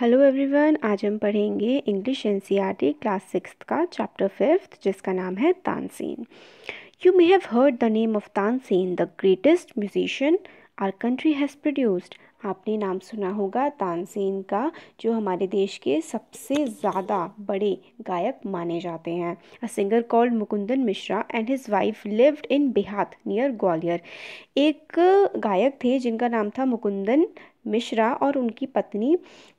Hello everyone आज हम पढ़ेंगे इंग्लिश एन क्लास सिक्स का चैप्टर फिफ्थ जिसका नाम है Tansen you may have heard the name of Tansen the greatest musician our country has produced आपने नाम सुना होगा तानसेन का जो हमारे देश के सबसे ज़्यादा बड़े गायक माने जाते हैं a singer called Mukundan Mishra and his wife lived in Behat near Gwalior एक गायक थे जिनका नाम था मुकुंदन मिश्रा और उनकी पत्नी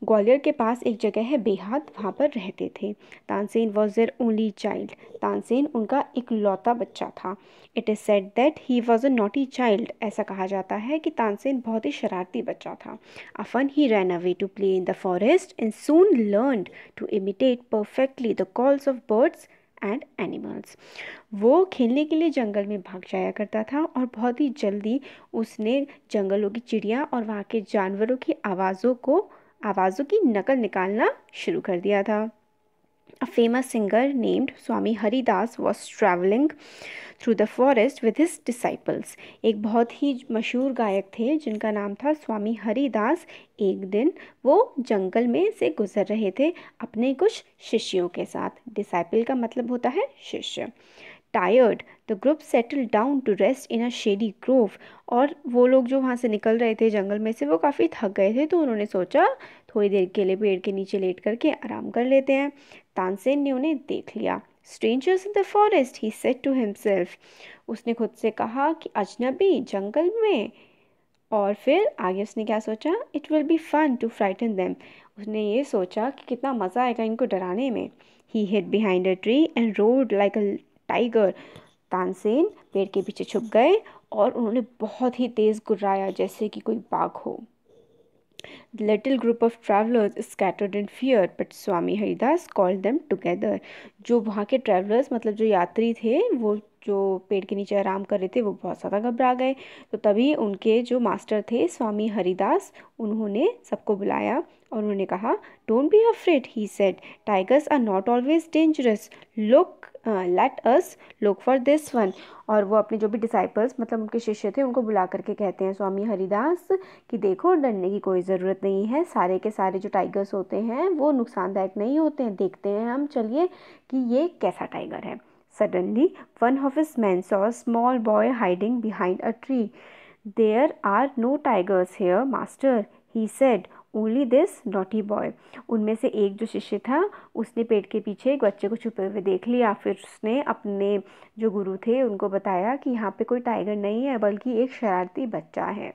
ग्वालियर के पास एक जगह है बेहाद वहाँ पर रहते थे Tansen was their only child Tansen उनका एक लौता बच्चा था it is said that he was a naughty child ऐसा कहा जाता है कि तानसेन बहुत ही शरारती बच्चा था often he ran away to play in the forest and soon learn to imitate perfectly the calls of birds and animals वो खेलने के लिए जंगल में भाग जाया करता था और बहुत ही जल्दी उसने जंगलों की चिड़िया और वहाँ के जानवरों की आवाज़ों को आवाज़ों की नकल निकालना शुरू कर दिया था A famous singer named Swami Haridas was traveling through the forest with his disciples एक बहुत ही मशहूर गायक थे जिनका नाम था स्वामी हरिदास एक दिन वो जंगल में से गुजर रहे थे अपने कुछ शिष्यों के साथ डिसाइपल का मतलब होता है शिष्य tired the group settle down to rest in a shady grove और वो लोग जो वहाँ से निकल रहे थे जंगल में से वो काफ़ी थक गए थे तो उन्होंने सोचा थोड़ी देर के लिए पेड़ के नीचे लेट करके आराम कर लेते हैं तानसेन ने उन्हें देख लिया strangers in the forest he said to himself उसने खुद से कहा कि अजनबी जंगल में और फिर आगे उसने क्या सोचा it will be fun to frighten them उसने ये सोचा कि कितना मज़ा आएगा इनको डराने में he hid behind a tree and roared like a tiger Tansen पेड़ के पीछे छुप गए और उन्होंने बहुत ही तेज़ गुर्राया जैसे कि कोई बाघ हो The little group of travelers scattered in fear, but Swami Haridas called them together. जो वहाँ के travelers मतलब जो यात्री थे वो जो पेड़ के नीचे आराम कर रहे थे वो बहुत ज़्यादा घबरा गए तो तभी उनके जो मास्टर थे स्वामी हरिदास उन्होंने सबको बुलाया और उन्होंने कहा don't be afraid he said tigers are not always dangerous look let us look for this one और वो अपने जो भी डिसाइपल्स मतलब उनके शिष्य थे उनको बुला करके कहते हैं स्वामी हरिदास कि देखो डरने की कोई ज़रूरत नहीं है सारे के सारे जो टाइगर्स होते हैं वो नुकसानदायक नहीं होते हैं देखते हैं हम चलिए कि ये कैसा टाइगर है Suddenly, one of his men saw a small boy hiding behind a tree. There are no tigers here, master, he said. Only this naughty boy उनमें से एक जो शिष्य था उसने पेड़ के पीछे एक बच्चे को छुपे हुए देख लिया फिर उसने अपने जो गुरु थे उनको बताया कि यहाँ पे कोई टाइगर नहीं है बल्कि एक शरारती बच्चा है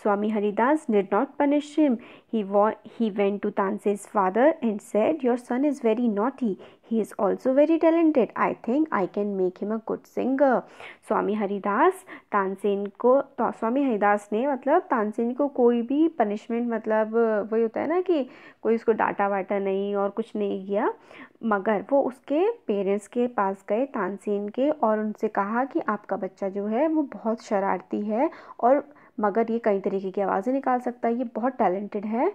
Swami Haridas did not punish him. He, wa- he went to Tanse's father and said, Your son is very naughty. He is also very talented. I think I can make him a good singer. स्वामी हरिदास तानसेन को तो स्वामी हरिदास ने मतलब Tansen ko koi bhi punishment matlab वही होता है ना कि कोई उसको डाटा वाटा नहीं और कुछ नहीं किया मगर वो उसके पेरेंट्स के पास गए तानसेन के और उनसे कहा कि आपका बच्चा जो है वो बहुत शरारती है और मगर ये कई तरीके की आवाज़ें निकाल सकता है ये बहुत टैलेंटेड है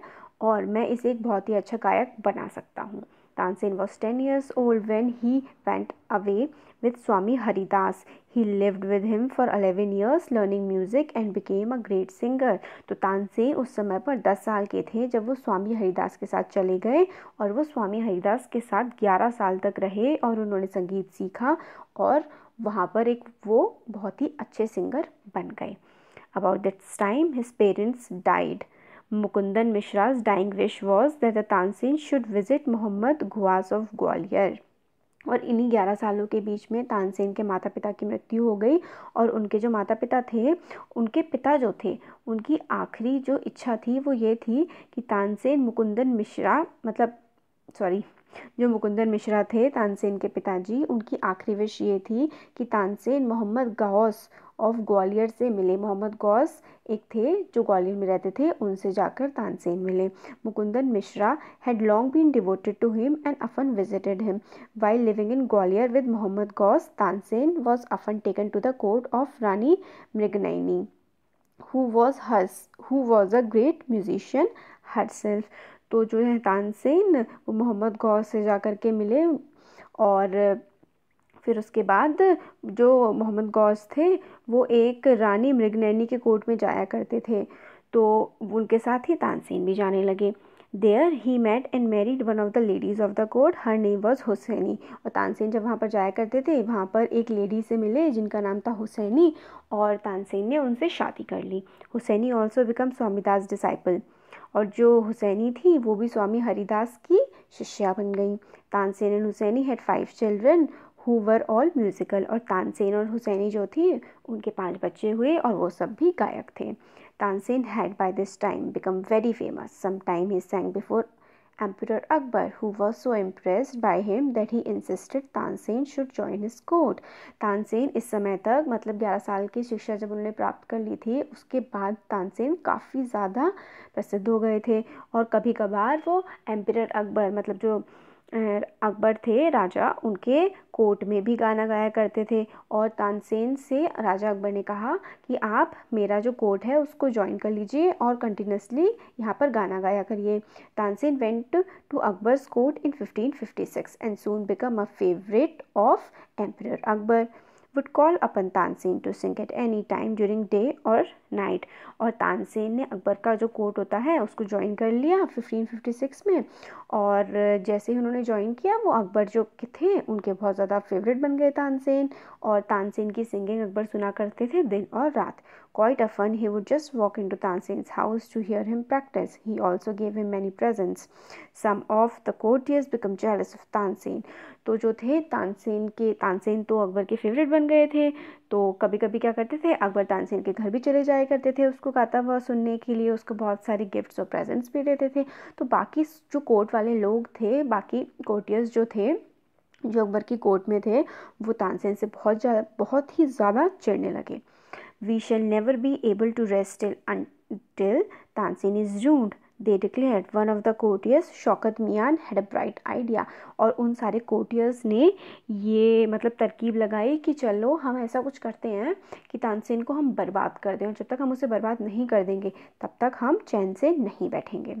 और मैं इसे एक बहुत ही अच्छा गायक बना सकता हूँ Tansen was ten years old when he went away with Swami Haridas he lived with him for eleven years learning music and became a great singer तो तानसेन उस समय पर दस साल के थे जब वो स्वामी हरिदास के साथ चले गए और वो स्वामी हरिदास के साथ ग्यारह साल तक रहे और उन्होंने संगीत सीखा और वहाँ पर एक वो बहुत ही अच्छे सिंगर बन गए about this time his parents died Mukundan Mishra's dying wish was that the Tansen should visit Mohammad Ghaus of Gwalior और इन्हीं ग्यारह सालों के बीच में तानसेन के माता पिता की मृत्यु हो गई और उनके जो माता पिता थे उनके पिता जो थे उनकी आखिरी जो इच्छा थी वो ये थी कि तानसेन मुकुंदन मिश्रा मतलब सॉरी जो मुकुंदर मिश्रा थे तानसेन के पिताजी उनकी आखिरी विश ये थी कि तानसेन मोहम्मद गौस ऑफ ग्वालियर से मिले मोहम्मद गौस एक थे जो ग्वालियर में रहते थे उनसे जाकर तानसेन मिले Mukundan Mishra had long been devoted to him and often visited him while living in Gwalior with Mohammad Ghaus Tansen was often taken to the court of Rani Mrignayani who was hers was a great musician herself तो जो है तानसेन वो मोहम्मद गौर से जा कर के मिले और फिर उसके बाद जो मोहम्मद गौस थे वो एक रानी मृगनैनी के कोर्ट में जाया करते थे तो उनके साथ ही तानसेन भी जाने लगे there he met and married one of the ladies of the court her name was Hussaini और तानसेन जब वहाँ पर जाया करते थे वहाँ पर एक लेडी से मिले जिनका नाम था हुसैनी और तानसेन ने उनसे शादी कर ली Hussaini also become Swamidas disciple और जो हुसैनी थी वो भी स्वामी हरिदास की शिष्या बन गई Tansen and Hussaini had five children who were all musical और तानसेन और हुसैनी जो थी उनके पांच बच्चे हुए और वो सब भी गायक थे Tansen had by this time become very famous some time he sang before Emperor Akbar, who was so impressed by him that he insisted Tansen should join his court. Tansen इस समय तक मतलब 11 साल की शिक्षा जब उन्होंने प्राप्त कर ली थी उसके बाद तानसेन काफ़ी ज़्यादा प्रसिद्ध हो गए थे और कभी कभार वो एम्पियर अकबर मतलब जो अकबर थे राजा उनके कोर्ट में भी गाना गाया करते थे और तानसेन से राजा अकबर ने कहा कि आप मेरा जो कोर्ट है उसको ज्वाइन कर लीजिए और कंटिन्यूसली यहाँ पर गाना गाया करिए Tansen went to Akbar's court in 1556 and soon become a favourite of emperor Akbar would call upon Tansen to sing at any time during day और नाइट और तानसेन ने अकबर का जो कोर्ट होता है उसको ज्वाइन कर लिया फिफ्टीन फिफ्टी सिक्स में और जैसे ही उन्होंने ज्वाइन किया वो अकबर जो थे उनके बहुत ज़्यादा फेवरेट बन गए तानसेन और तानसेन की सिंगिंग अकबर सुना करते थे दिन और रात quite often he would just walk in to Tansen house to hear him practise he also gave him many presents some of the court become jealous of Tansen तो जो थे तानसेन के तानसेन तो अकबर के फेवरेट बन गए थे तो कभी कभी क्या करते थे अकबर तानसेन के घर भी चले जाया करते थे उसको गाता हुआ सुनने के लिए उसको बहुत सारे गिफ्ट्स और प्रेजेंट्स भी देते थे तो बाकी जो कोर्ट वाले लोग थे बाकी कोर्टियर्स जो थे जो अकबर की कोर्ट में थे वो तानसेन से बहुत ज़्यादा बहुत ही ज़्यादा चिड़ने लगे we shall never be able to rest till till Tansen is ruined they declared one of the courtiers Shaukat Mian had a bright idea और उन सारे कोटियर्स ने ये मतलब तरकीब लगाई कि चलो हम ऐसा कुछ करते हैं कि तानसेन को हम बर्बाद कर दें और जब तक हम उसे बर्बाद नहीं कर देंगे तब तक हम चैन से नहीं बैठेंगे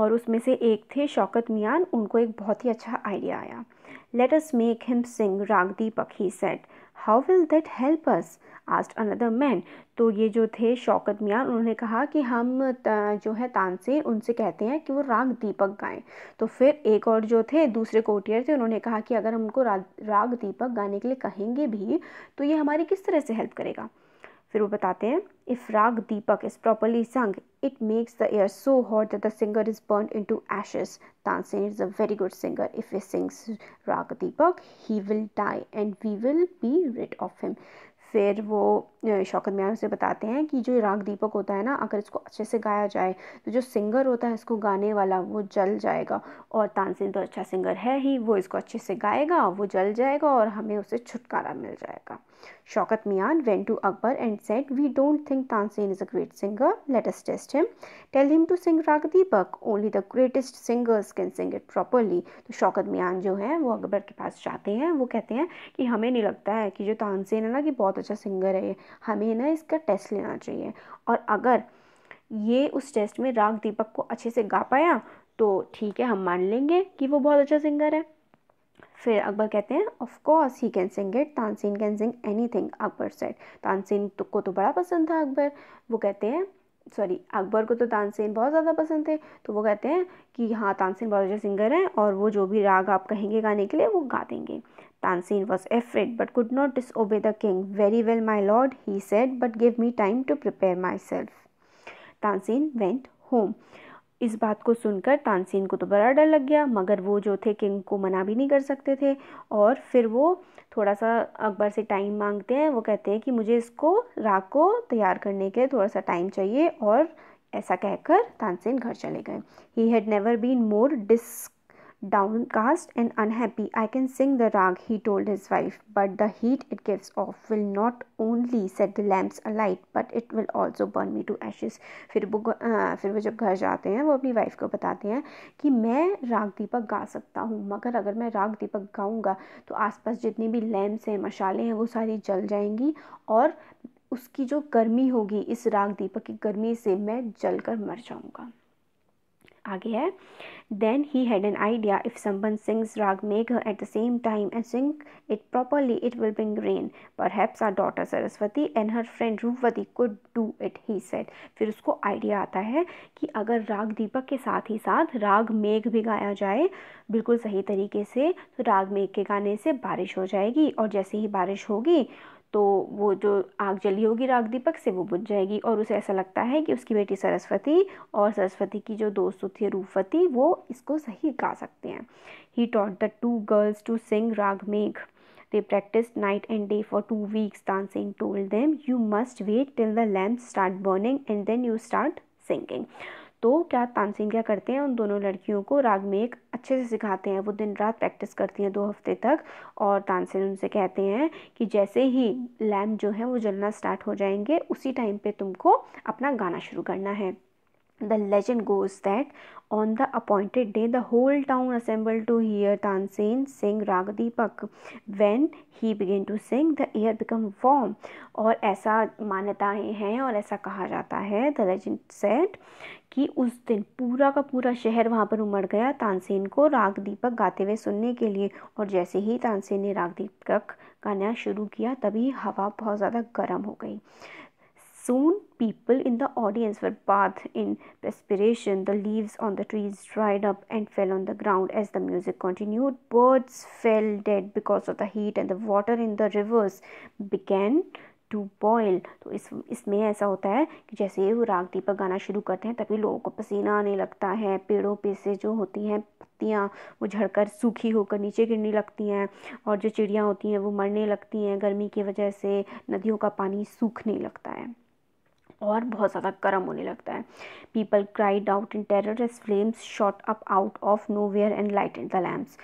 और उसमें से एक थे शौकत मियान उनको एक बहुत ही अच्छा आइडिया आया let us make him sing raag Deepak he said how will that help us asked another man तो ये जो थे शौकत मियाँ उन्होंने कहा कि हम जो है तानसेन उनसे कहते हैं कि वो राग दीपक गाएं तो फिर एक और जो थे दूसरे कोटियर थे उन्होंने कहा कि अगर हम उनको राग दीपक गाने के लिए कहेंगे भी तो ये हमारी किस तरह से हेल्प करेगा फिर वो बताते हैं if raag Deepak is properly sung it makes the air so hot that the singer is burn in to ashes Tansen is a very good singer if he sings raag Deepak he will die and we will be rid of him फिर वो शौकत मियाँ से बताते हैं कि जो राग दीपक होता है ना अगर इसको अच्छे से गाया जाए तो जो सिंगर होता है इसको गाने वाला वो जल जाएगा और तानसेन तो अच्छा सिंगर है ही वो इसको अच्छे से गाएगा वो जल जाएगा और हमें उसे छुटकारा मिल जाएगा Shaukat Mian went to Akbar and said, We don't think Tansen is a great singer. Let us test him. Tell him to sing Rag Deepak. Only the greatest singers can sing it properly. तो Shaukat Mian जो हैं वो अकबर के पास जाते हैं वो कहते हैं कि हमें नहीं लगता है कि जो तानसेन है ना कि बहुत अच्छा सिंगर है ये हमें ना इसका टेस्ट लेना चाहिए और अगर ये उस टेस्ट में राग दीपक को अच्छे से गा पाया तो ठीक है हम मान लेंगे कि वो बहुत अच्छा सिंगर है फिर अकबर कहते हैं of course he can sing it Tansen can sing anything Akbar said Tansen तो को तो बड़ा पसंद था अकबर वो कहते हैं सॉरी अकबर को तो तानसेन बहुत ज़्यादा पसंद थे तो वो कहते हैं कि हाँ तानसेन बहुत अच्छे सिंगर हैं और वो जो भी राग आप कहेंगे गाने के लिए वो गा देंगे Tansen was afraid but could not disobey the king very well my lord he said but give me time to prepare myself Tansen went home इस बात को सुनकर तानसेन को तो बड़ा डर लग गया मगर वो जो थे किंग को मना भी नहीं कर सकते थे और फिर वो थोड़ा सा अकबर से टाइम मांगते हैं वो कहते हैं कि मुझे इसको राग को तैयार करने के थोड़ा सा टाइम चाहिए और ऐसा कहकर तानसेन घर चले गए he had never been more डिस्क Downcast and unhappy, I can sing the rag, he told his wife, but the heat it gives off will not only set the lamps alight, but it will also burn me to ashes. फिर वो आ, फिर वो जब घर जाते हैं वो अपनी वाइफ को बताते हैं कि मैं राग दीपक गा सकता हूँ मगर अगर मैं राग दीपक गाऊँगा तो आसपास जितने भी लैम्प्स हैं मशाले हैं वो सारी जल जाएंगी और उसकी जो गर्मी होगी इस राग दीपक की गर्मी से मैं जलकर मर जाऊँगा आगे है then he had an idea if someone sings raag Megh at the same time and sing it properly it will bring rain perhaps our daughter Saraswati and her friend Roopvati could do it he said फिर उसको idea आता है कि अगर राग दीपक के साथ ही साथ राग मेघ भी गाया जाए बिल्कुल सही तरीके से तो राग मेघ के गाने से बारिश हो जाएगी और जैसे ही बारिश होगी तो वो जो आग जली होगी राग दीपक से वो बुझ जाएगी और उसे ऐसा लगता है कि उसकी बेटी सरस्वती और सरस्वती की जो दोस्त होती है रूफती वो इसको सही गा सकते हैं he taught the two girls to sing raag Megh they practise night and day for two weeks Tansen told them you must wait till the lamp start burning and then you start singing तो क्या तानसेन क्या करते हैं उन दोनों लड़कियों को राग में एक अच्छे से सिखाते हैं वो दिन रात प्रैक्टिस करती हैं दो हफ्ते तक और तानसेन उनसे कहते हैं कि जैसे ही लैम्प जो है वो जलना स्टार्ट हो जाएंगे उसी टाइम पे तुमको अपना गाना शुरू करना है the legend goes that on the appointed day the whole town assemble to hear Tansen sing raag Deepak when he began to sing the air become warm और ऐसा मान्यताएँ हैं और ऐसा कहा जाता है द लेजेंड सेट कि उस दिन पूरा का पूरा शहर वहाँ पर उमड़ गया तानसेन को राग दीपक गाते हुए सुनने के लिए और जैसे ही तानसेन ने राग दीपक गाना शुरू किया तभी हवा बहुत ज़्यादा गर्म हो गई Soon people in the audience were bathed in perspiration. The leaves on the trees dried up and fell on the ground as the music continued. Birds fell dead because of the heat and the water in the rivers began to boil तो इस इसमें ऐसा होता है कि जैसे ही वो राग दीपक गाना शुरू करते हैं तभी लोगों को पसीना आने लगता है पेड़ों पे से जो होती हैं पत्तियाँ वो झड़कर सूखी होकर नीचे गिरने लगती हैं और जो चिड़ियाँ होती हैं वो मरने लगती हैं गर्मी की वजह से नदियों का पानी सूखने लगता है और बहुत ज़्यादा गर्म होने लगता है people cried out in terror flames shot up out of nowhere and light in the lamps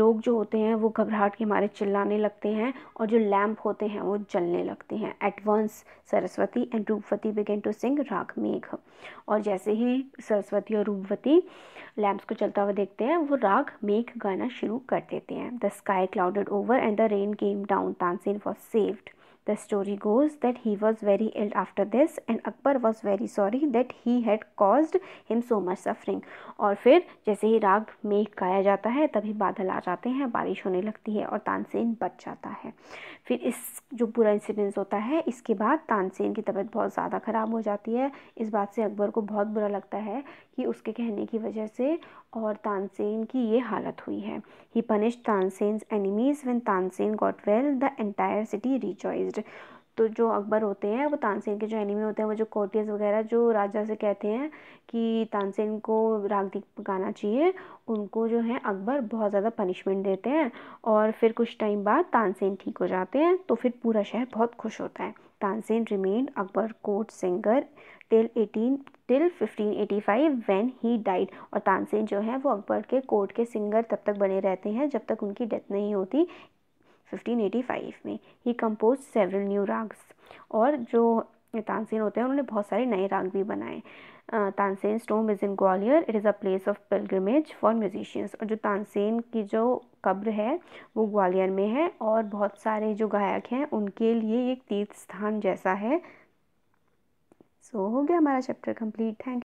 लोग जो होते हैं वो घबराहट के मारे चिल्लाने लगते हैं और जो लैम्प होते हैं वो जलने लगते हैं advance Saraswati and Roopvati began to sing raag Megh और जैसे ही सरस्वती और रूपवती लैम्प्स को चलता हुआ देखते हैं वो राग मेघ गाना शुरू कर देते हैं the sky clouded over and the rain came down Tansen was saved the story goes that he was very ill after this and Akbar was very sorry that he had caused him so much suffering और फिर जैसे ही राग मेघ गाया जाता है तभी बादल आ जाते हैं बारिश होने लगती है और तानसेन बच जाता है फिर इस जो पूरा इंसिडेंस होता है इसके बाद तानसेन की तबीयत बहुत ज़्यादा ख़राब हो जाती है इस बात से अकबर को बहुत बुरा लगता है कि उसके कहने की वजह से और तानसेन की ये हालत हुई है he punish Tansen enemies when Tansen got well the entire city rejoiced तो जो अकबर होते हैं वो तानसेन के जो एनिमी होते हैं वो जो कोटियस वगैरह जो राजा से कहते हैं कि तानसेन को रागदीप पकाना चाहिए उनको जो है अकबर बहुत ज़्यादा पनिशमेंट देते हैं और फिर कुछ टाइम बाद तानसेन ठीक हो जाते हैं तो फिर पूरा शहर बहुत खुश होता है Tansen remained Akbar court singer till 18 till 1585 when he died और तानसेन जो है वो अकबर के कोर्ट के सिंगर तब तक बने रहते हैं जब तक उनकी डेथ नहीं होती 1585 में he compose several new ragas और जो तानसेन होते हैं उन्होंने बहुत सारे नए राग भी बनाए तानसेन स्टोम is in Gwalior it is a place of pilgrimage for musicians और जो तानसेन की जो कब्र है वो ग्वालियर में है और बहुत सारे जो गायक हैं उनके लिए एक तीर्थ स्थान जैसा है सो so, हो गया हमारा चैप्टर कंप्लीट थैंक